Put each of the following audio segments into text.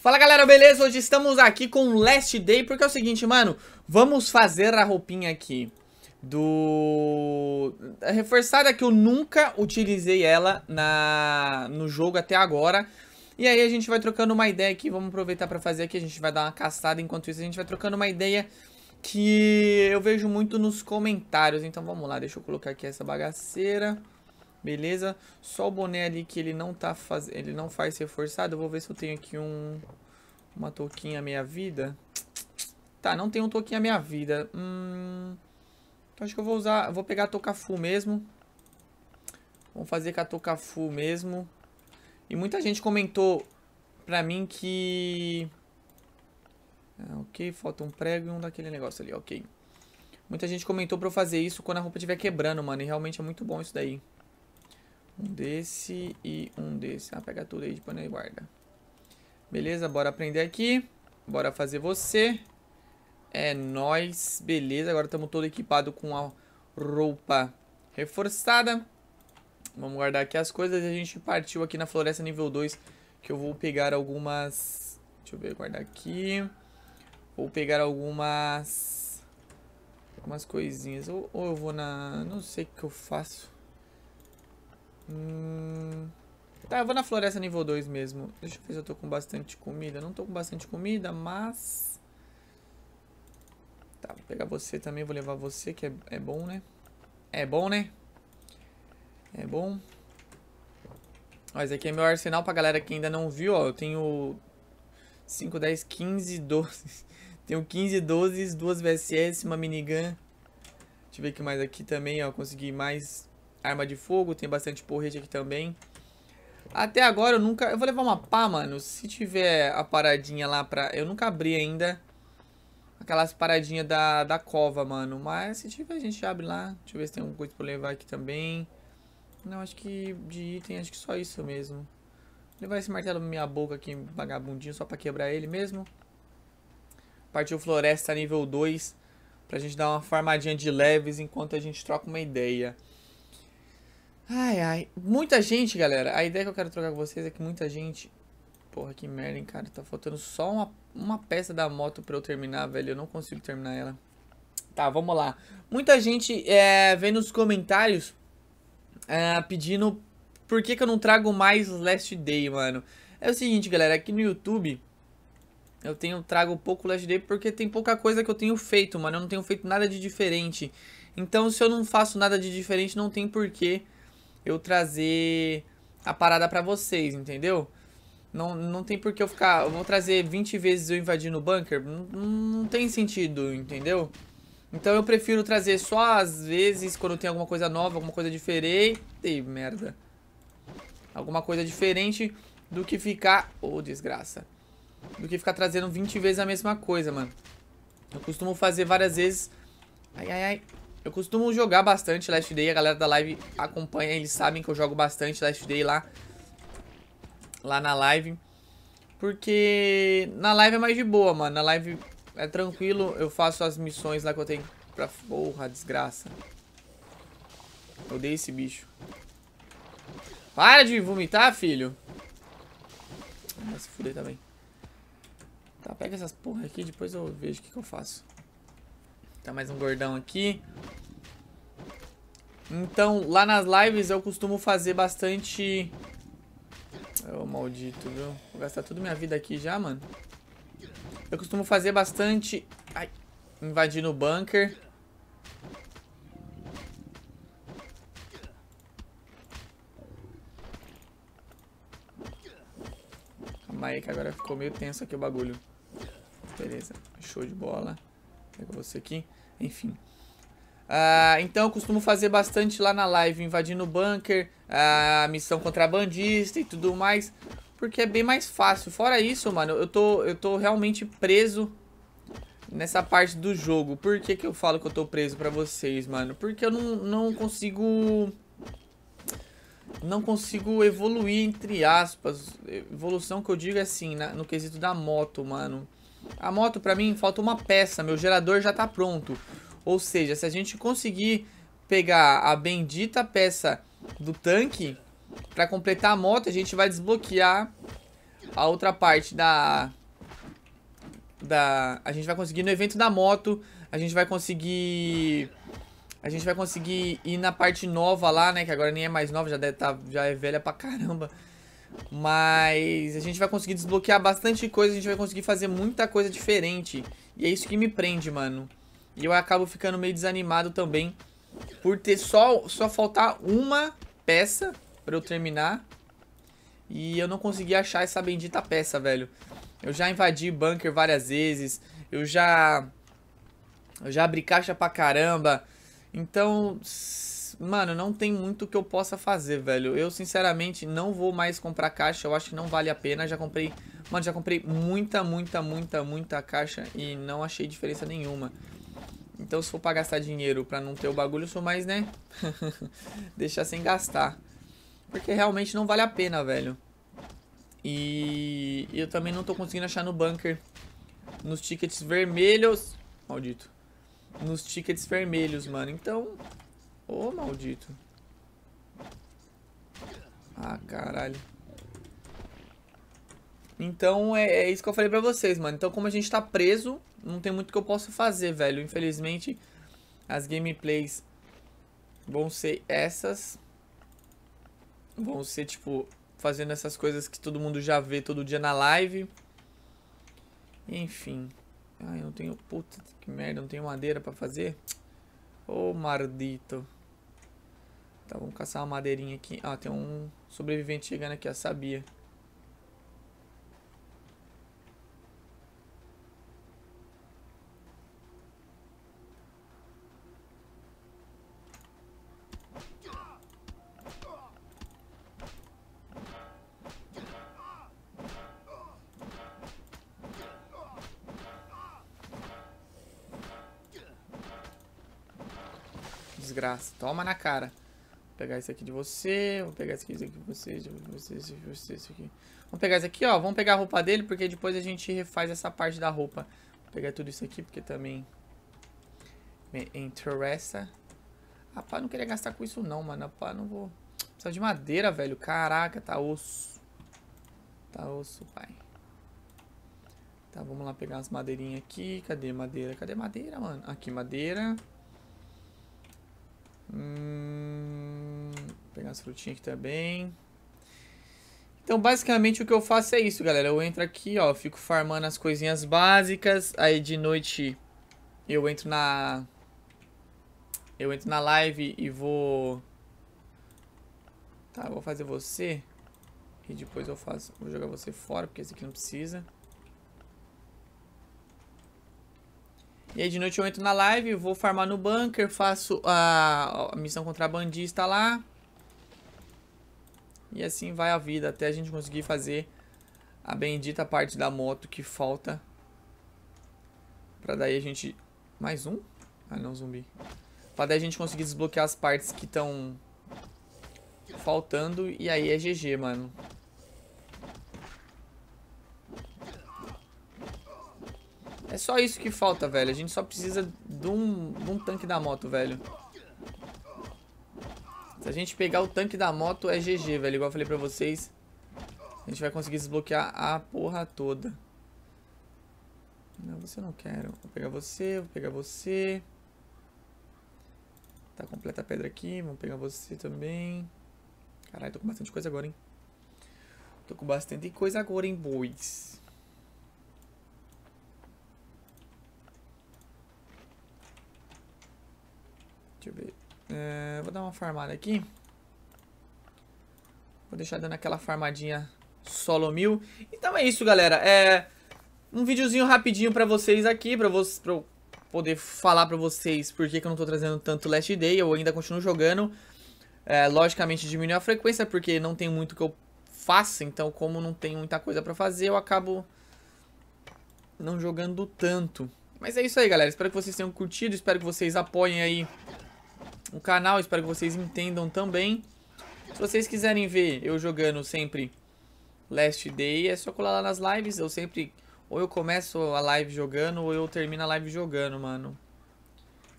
Fala galera, beleza? Hoje estamos aqui com Last Day, porque é o seguinte, mano, vamos fazer a roupinha aqui do... É reforçada que eu nunca utilizei ela na... no jogo até agora, e aí a gente vai trocando uma ideia aqui, vamos aproveitar pra fazer aqui, a gente vai dar uma caçada, enquanto isso a gente vai trocando uma ideia que eu vejo muito nos comentários, então vamos lá, deixa eu colocar aqui essa bagaceira... Beleza? Só o boné ali que ele não tá faz... ele não faz reforçado. Eu vou ver se eu tenho aqui um uma touquinha meia vida. Tá, não tem um touquinha meia vida. Hum... Então acho que eu vou usar, vou pegar a full mesmo. Vamos fazer com a touca full mesmo. E muita gente comentou pra mim que ah, OK, falta um prego e um daquele negócio ali, OK. Muita gente comentou pra eu fazer isso quando a roupa estiver quebrando, mano. E realmente é muito bom isso daí. Um desse e um desse. Ah, pega tudo aí de pano e guarda. Beleza, bora aprender aqui. Bora fazer você. É nóis. Beleza, agora estamos todo equipado com a roupa reforçada. Vamos guardar aqui as coisas e a gente partiu aqui na floresta nível 2. Que eu vou pegar algumas... Deixa eu ver, guardar aqui. Vou pegar algumas... Algumas coisinhas. Ou, ou eu vou na... Não sei o que eu faço. Hum... Tá, eu vou na floresta nível 2 mesmo. Deixa eu ver se eu tô com bastante comida. não tô com bastante comida, mas... Tá, vou pegar você também, vou levar você, que é, é bom, né? É bom, né? É bom. Ó, esse aqui é meu arsenal pra galera que ainda não viu, ó. Eu tenho 5, 10, 15, 12. tenho 15, 12, duas VSS, uma minigun. Deixa eu ver o que mais aqui também, ó. Consegui mais arma de fogo, tem bastante porrete aqui também. Até agora eu nunca... Eu vou levar uma pá, mano, se tiver a paradinha lá pra... Eu nunca abri ainda aquelas paradinhas da, da cova, mano. Mas se tiver, a gente abre lá. Deixa eu ver se tem alguma coisa pra levar aqui também. Não, acho que de item, acho que só isso mesmo. Vou levar esse martelo na minha boca aqui, vagabundinho, só pra quebrar ele mesmo. Partiu Floresta nível 2. Pra gente dar uma farmadinha de leves enquanto a gente troca uma ideia. Ai, ai. Muita gente, galera. A ideia que eu quero trocar com vocês é que muita gente... Porra, que merda, hein, cara. Tá faltando só uma, uma peça da moto pra eu terminar, velho. Eu não consigo terminar ela. Tá, vamos lá. Muita gente é, vem nos comentários é, pedindo por que, que eu não trago mais Last Day, mano. É o seguinte, galera. Aqui no YouTube... Eu tenho trago pouco Last Day porque tem pouca coisa que eu tenho feito, mano. Eu não tenho feito nada de diferente. Então, se eu não faço nada de diferente, não tem porquê eu trazer a parada para vocês, entendeu? Não, não tem por que eu ficar. Eu vou trazer 20 vezes eu invadir no bunker. Não, não tem sentido, entendeu? Então eu prefiro trazer só às vezes quando tem alguma coisa nova, alguma coisa diferente. Ei, merda. Alguma coisa diferente do que ficar. Ô, oh, desgraça. Do que ficar trazendo 20 vezes a mesma coisa, mano. Eu costumo fazer várias vezes. Ai, ai, ai. Eu costumo jogar bastante Last Day, a galera da live acompanha, eles sabem que eu jogo bastante Last Day lá, lá na live. Porque na live é mais de boa, mano, na live é tranquilo, eu faço as missões lá que eu tenho pra... Porra, desgraça. Eu odeio esse bicho. Para de vomitar, filho. Vai se fuder também. Tá, pega essas porra aqui, depois eu vejo o que, que eu faço. Tá mais um gordão aqui. Então, lá nas lives eu costumo fazer bastante... Ô, oh, maldito, viu? Vou gastar toda minha vida aqui já, mano. Eu costumo fazer bastante... Ai, invadindo o bunker. Calma aí, que agora ficou meio tenso aqui o bagulho. Beleza, show de bola. Pega você aqui. Enfim. Uh, então eu costumo fazer bastante lá na live, invadindo o bunker, a uh, missão contrabandista e tudo mais, porque é bem mais fácil. Fora isso, mano, eu tô, eu tô realmente preso nessa parte do jogo. Por que, que eu falo que eu tô preso pra vocês, mano? Porque eu não, não consigo... Não consigo evoluir, entre aspas. Evolução que eu digo é assim, na, né? no quesito da moto, mano. A moto, pra mim, falta uma peça. Meu gerador já tá pronto. Ou seja, se a gente conseguir pegar a bendita peça do tanque para completar a moto, a gente vai desbloquear a outra parte da da a gente vai conseguir no evento da moto, a gente vai conseguir a gente vai conseguir ir na parte nova lá, né, que agora nem é mais nova, já deve tá, já é velha pra caramba. Mas a gente vai conseguir desbloquear bastante coisa, a gente vai conseguir fazer muita coisa diferente. E é isso que me prende, mano. E eu acabo ficando meio desanimado também por ter só, só faltar uma peça pra eu terminar. E eu não consegui achar essa bendita peça, velho. Eu já invadi bunker várias vezes. Eu já... Eu já abri caixa pra caramba. Então, mano, não tem muito que eu possa fazer, velho. Eu, sinceramente, não vou mais comprar caixa. Eu acho que não vale a pena. Já comprei... Mano, já comprei muita, muita, muita, muita caixa e não achei diferença nenhuma. Então, se for pra gastar dinheiro pra não ter o bagulho, eu sou mais, né? Deixar sem gastar. Porque realmente não vale a pena, velho. E eu também não tô conseguindo achar no bunker. Nos tickets vermelhos. Maldito. Nos tickets vermelhos, mano. Então. Ô, oh, maldito. Ah, caralho. Então é, é, isso que eu falei pra vocês, mano. Então, como a gente tá preso, não tem muito que eu possa fazer, velho. Infelizmente, as gameplays vão ser essas. Vão ser, tipo, fazendo essas coisas que todo mundo já vê todo dia na live. Enfim. Ai, eu não tenho... Puta que merda, não tenho madeira pra fazer. Ô, oh, maldito. Tá, vamos caçar uma madeirinha aqui. Ah, tem um sobrevivente chegando aqui, eu sabia. graça. Toma na cara. Vou pegar isso aqui de você. Vou pegar isso aqui, de você. De você, de você, isso aqui. Vamos pegar isso aqui, ó. Vamos pegar a roupa dele, porque depois a gente refaz essa parte da roupa. Vou pegar tudo isso aqui, porque também me interessa. Rapaz, ah, não queria gastar com isso não, mano. Rapaz, ah, não vou... Precisa de madeira, velho. Caraca, tá osso. Tá osso, pai. Tá, vamos lá pegar as madeirinhas aqui. Cadê madeira? Cadê madeira, mano? Aqui, madeira. Madeira. Hum, vou pegar as frutinhas aqui também. Então, basicamente, o que eu faço é isso, galera. Eu entro aqui, ó, fico farmando as coisinhas básicas. Aí, de noite, eu entro na... Eu entro na live e vou... Tá, vou fazer você. E depois eu faço... Vou jogar você fora, porque esse aqui não precisa. E aí de noite eu entro na live, vou farmar no bunker, faço a, a missão contrabandista lá. E assim vai a vida, até a gente conseguir fazer a bendita parte da moto que falta. Pra daí a gente... Mais um? Ah, não, zumbi. Pra daí a gente conseguir desbloquear as partes que estão faltando. E aí é GG, mano. É só isso que falta, velho. A gente só precisa de um, de um tanque da moto, velho. Se a gente pegar o tanque da moto, é GG, velho. Igual eu falei pra vocês. A gente vai conseguir desbloquear a porra toda. Não, você não quero. Vou pegar você, vou pegar você. Tá completa a pedra aqui. Vamos pegar você também. Caralho, tô com bastante coisa agora, hein. Tô com bastante coisa agora, hein, boys. Deixa eu ver. É, vou dar uma farmada aqui. Vou deixar dando aquela farmadinha solo mil. Então é isso, galera. É um videozinho rapidinho pra vocês aqui, pra, vocês pra eu poder falar pra vocês por que, que eu não tô trazendo tanto Last Day. Eu ainda continuo jogando. É, logicamente diminui a frequência, porque não tem muito que eu faça. Então, como não tem muita coisa pra fazer, eu acabo não jogando tanto. Mas é isso aí, galera. Espero que vocês tenham curtido. Espero que vocês apoiem aí um canal. Espero que vocês entendam também. Se vocês quiserem ver eu jogando sempre Last Day, é só colar lá nas lives. Eu sempre... Ou eu começo a live jogando, ou eu termino a live jogando, mano.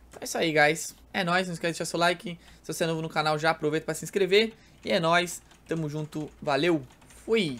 Então é isso aí, guys. É nóis, não esquece de deixar seu like. Se você é novo no canal, já aproveita para se inscrever. E é nóis, tamo junto, valeu, fui!